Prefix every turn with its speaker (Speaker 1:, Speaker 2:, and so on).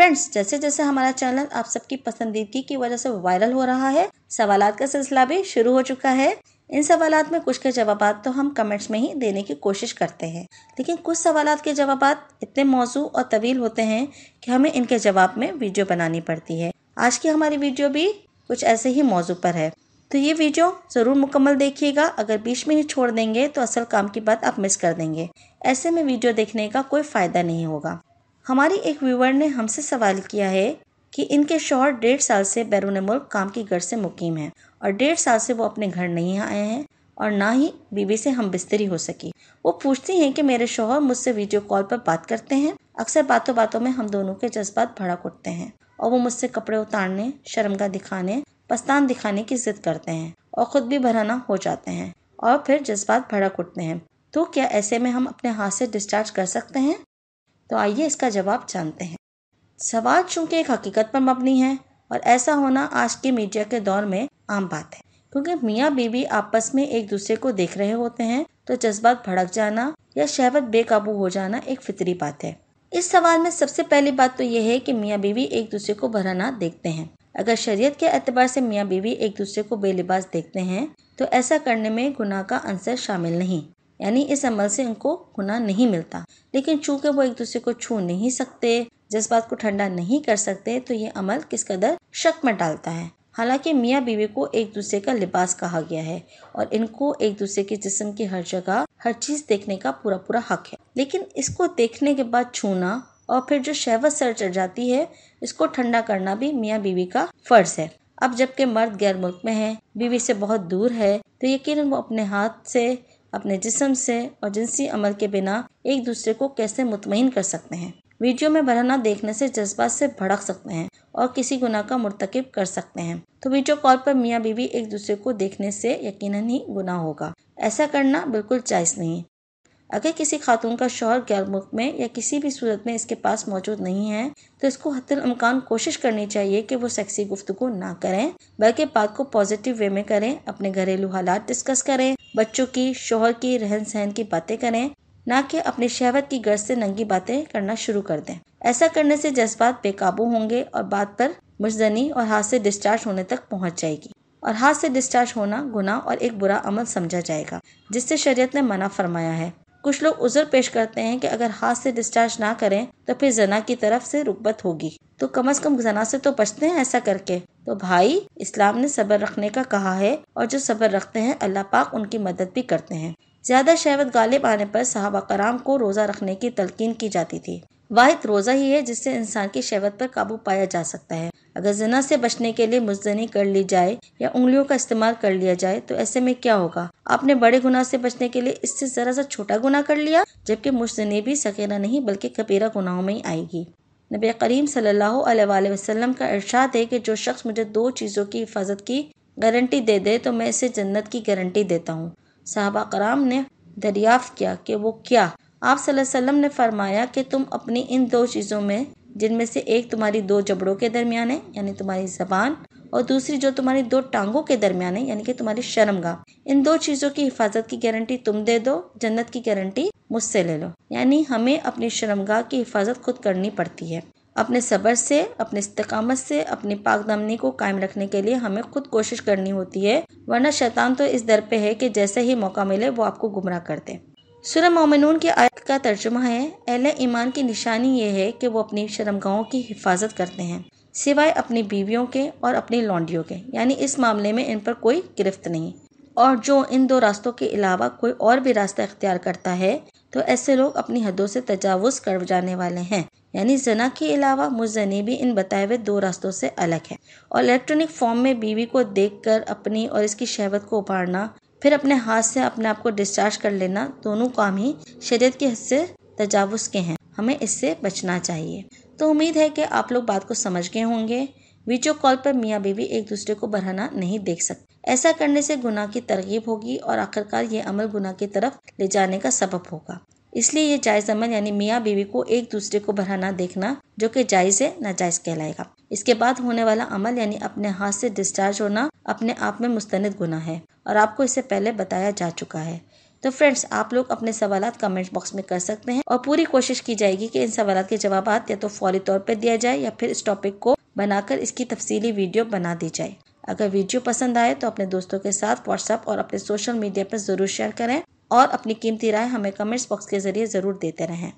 Speaker 1: friends जैसे जैसे हमारा चैनल आप सबकी पसंदीदगी की वजह से वायरल हो रहा है सवाल का सिलसिला भी शुरू हो चुका है इन सवाल में कुछ के जवाब तो हम कमेंट्स में ही देने की कोशिश करते हैं लेकिन कुछ सवाल के जवाब इतने मौजू और तवील होते हैं कि हमें इनके जवाब में वीडियो बनानी पड़ती है आज की हमारी वीडियो भी कुछ ऐसे ही मौजू पर है तो ये वीडियो ज़रूर मुकम्मल देखिएगा अगर बीच में ही छोड़ देंगे तो असल काम की बात आप मिस कर देंगे ऐसे में वीडियो देखने का कोई फ़ायदा नहीं होगा हमारी एक व्यूवर ने हमसे सवाल किया है कि इनके शोहर डेढ़ साल से बैरून मुल्क काम की घर से मुकीम है और डेढ़ साल से वो अपने घर नहीं आए हैं और ना ही बीबी से हम बिस्तरी हो सकी वो पूछती हैं कि मेरे शोहर मुझसे वीडियो कॉल पर बात करते हैं अक्सर बातों बातों में हम दोनों के जज्बात भड़क उठते हैं और वो मुझसे कपड़े उतारने शर्मगा दिखाने पस्तान दिखाने की जिद करते हैं और ख़ुद भी भराना हो जाते हैं और फिर जज्बात भड़क उठते हैं तो क्या ऐसे में हम अपने हाथ से डिस्चार्ज कर सकते हैं तो आइए इसका जवाब जानते हैं सवाल चूंकि एक हकीकत पर मबनी है और ऐसा होना आज के मीडिया के दौर में आम बात है क्योंकि मियाँ बीबी आपस में एक दूसरे को देख रहे होते हैं तो जज्बात भड़क जाना या शहवत बेकाबू हो जाना एक फितरी बात है इस सवाल में सबसे पहली बात तो यह है कि मियाँ बीवी एक दूसरे को भराना देखते हैं अगर शरीयत के एतबार से मियाँ बीवी एक दूसरे को बेलिबास देखते हैं तो ऐसा करने में गुनाह का अंसर शामिल नहीं यानी इस अमल से उनको गुना नहीं मिलता लेकिन चूंकि वो एक दूसरे को छू नहीं सकते जज्बात को ठंडा नहीं कर सकते तो ये अमल किस कदर शक में डालता है हालांकि मियाँ बीवी को एक दूसरे का लिबास कहा गया है और इनको एक दूसरे के जिस्म की हर जगह हर चीज़ देखने का पूरा पूरा हक है लेकिन इसको देखने के बाद छूना और फिर जो शहवत सर चढ़ जाती है इसको ठंडा करना भी मियाँ बीवी का फ़र्ज़ है अब जबकि मर्द गैर मुल्क में है बीवी से बहुत दूर है तो यकीन वो अपने हाथ से अपने जिसम से और जिनसी अमल के बिना एक दूसरे को कैसे मुतमिन कर सकते हैं वीडियो में भरना देखने से जज्बात से भड़क सकते हैं और किसी गुनाह का मरतकब कर सकते हैं तो वीडियो कॉल पर मियाँ बीवी एक दूसरे को देखने से यकीनन ही गुनाह होगा ऐसा करना बिल्कुल जायज़ नहीं अगर किसी खातून का शोहर गैर मुल्क में या किसी भी सूरत में इसके पास मौजूद नहीं है तो इसको हतमकान कोशिश करनी चाहिए कि वो सेक्सी गुफ्तु ना करें बल्कि बात को पॉजिटिव वे में करें अपने घरेलू हालात डिस्कस करें बच्चों की शोहर की रहन सहन की बातें करें ना कि अपने शहवत की गर्ज से नंगी बातें करना शुरू कर दें ऐसा करने से जज्बात बेकाबू होंगे और बात पर मुजदनी और हाथ से डिस्चार्ज होने तक पहुंच जाएगी और हाथ से डिस्चार्ज होना गुना और एक बुरा अमल समझा जाएगा जिससे शरीयत ने मना फरमाया है कुछ लोग उजर पेश करते हैं कि अगर हाथ से डिस्चार्ज ना करें तो फिर जना की तरफ से रुकबत होगी तो कम अज कम जना से तो बचते हैं ऐसा करके तो भाई इस्लाम ने सब्र रखने का कहा है और जो सब्र रखते हैं अल्लाह पाक उनकी मदद भी करते हैं ज़्यादा शहवत गालिब आने पर सहाबा कराम को रोज़ा रखने की तलकीन की जाती थी वाहिद रोज़ा ही है जिससे इंसान की शहवत पर काबू पाया जा सकता है अगर जना से बचने के लिए मुजदनी कर ली जाए या उंगलियों का इस्तेमाल कर लिया जाए तो ऐसे में क्या होगा आपने बड़े गुनाह से बचने के लिए इससे ज़रा सा छोटा गुनाह कर लिया जबकि मुजदनी भी सकेरा नहीं बल्कि कबीरा गुनाहों में ही आएगी नबी करीम सल्लल्लाहु अलैहि वसल्लम का इरशाद है कि जो शख्स मुझे दो चीज़ों की हिफाजत की गारंटी दे दे तो मैं इसे जन्नत की गारंटी देता हूँ साहबा कराम ने दरियाफ़ किया कि वो क्या आप वसल्लम ने फरमाया कि तुम अपनी इन दो चीज़ों में जिनमें से एक तुम्हारी दो जबड़ों के दरमियान है यानी तुम्हारी जबान और दूसरी जो तुम्हारी दो टांगों के दरमियान है यानी कि तुम्हारी शर्मगाह इन दो चीज़ों की हिफाजत की गारंटी तुम दे दो जन्नत की गारंटी मुझसे ले लो यानी हमें अपनी शर्मगाह की हिफाजत खुद करनी पड़ती है अपने सबर से अपने इस्तकामत से अपनी पाकदमनी को कायम रखने के लिए हमें खुद कोशिश करनी होती है वरना शैतान तो इस दर पे है कि जैसे ही मौका मिले वो आपको गुमराह कर दे सुर मोमिनून की आयत का तर्जुमा है अहल ईमान की निशानी ये है कि वो अपनी शर्मगाहों की हिफाजत करते हैं सिवाय अपनी बीवियों के और अपनी लौंडियों के यानी इस मामले में इन पर कोई गिरफ्त नहीं और जो इन दो रास्तों के अलावा कोई और भी रास्ता इख्तियार करता है तो ऐसे लोग अपनी हदों से तजावज़ कर जाने वाले हैं यानी जना के अलावा मुजनी भी इन बताए हुए दो रास्तों से अलग है और इलेक्ट्रॉनिक फॉर्म में बीवी को कर अपनी और इसकी शहवत को उभारना फिर अपने हाथ से अपने आप को डिस्चार्ज कर लेना दोनों काम ही शरीयत के हिस्से तजावुज के हैं हमें इससे बचना चाहिए तो उम्मीद है कि आप लोग बात को समझ गए होंगे वीडियो कॉल पर मियाँ बीवी एक दूसरे को बढ़ाना नहीं देख सकते ऐसा करने से गुनाह की तरगीब होगी और आखिरकार ये अमल गुनाह की तरफ ले जाने का सबब होगा इसलिए ये जायज़ अमल यानी मियाँ बीवी को एक दूसरे को बढ़ाना देखना जो कि जायज़ है नाजायज़ कहलाएगा इसके बाद होने वाला अमल यानी अपने हाथ से डिस्चार्ज होना अपने आप में मुस्तंद गुना है और आपको इससे पहले बताया जा चुका है तो फ्रेंड्स आप लोग अपने सवाल कमेंट बॉक्स में कर सकते हैं और पूरी कोशिश की जाएगी कि इन सवाल के जवाब या तो फौरी तौर पर दिया जाए या फिर इस टॉपिक को बनाकर इसकी तफसीली वीडियो बना दी जाए अगर वीडियो पसंद आए तो अपने दोस्तों के साथ व्हाट्सएप और अपने सोशल मीडिया पर जरूर शेयर करें और अपनी कीमती राय हमें कमेंट्स बॉक्स के जरिए जरूर देते रहें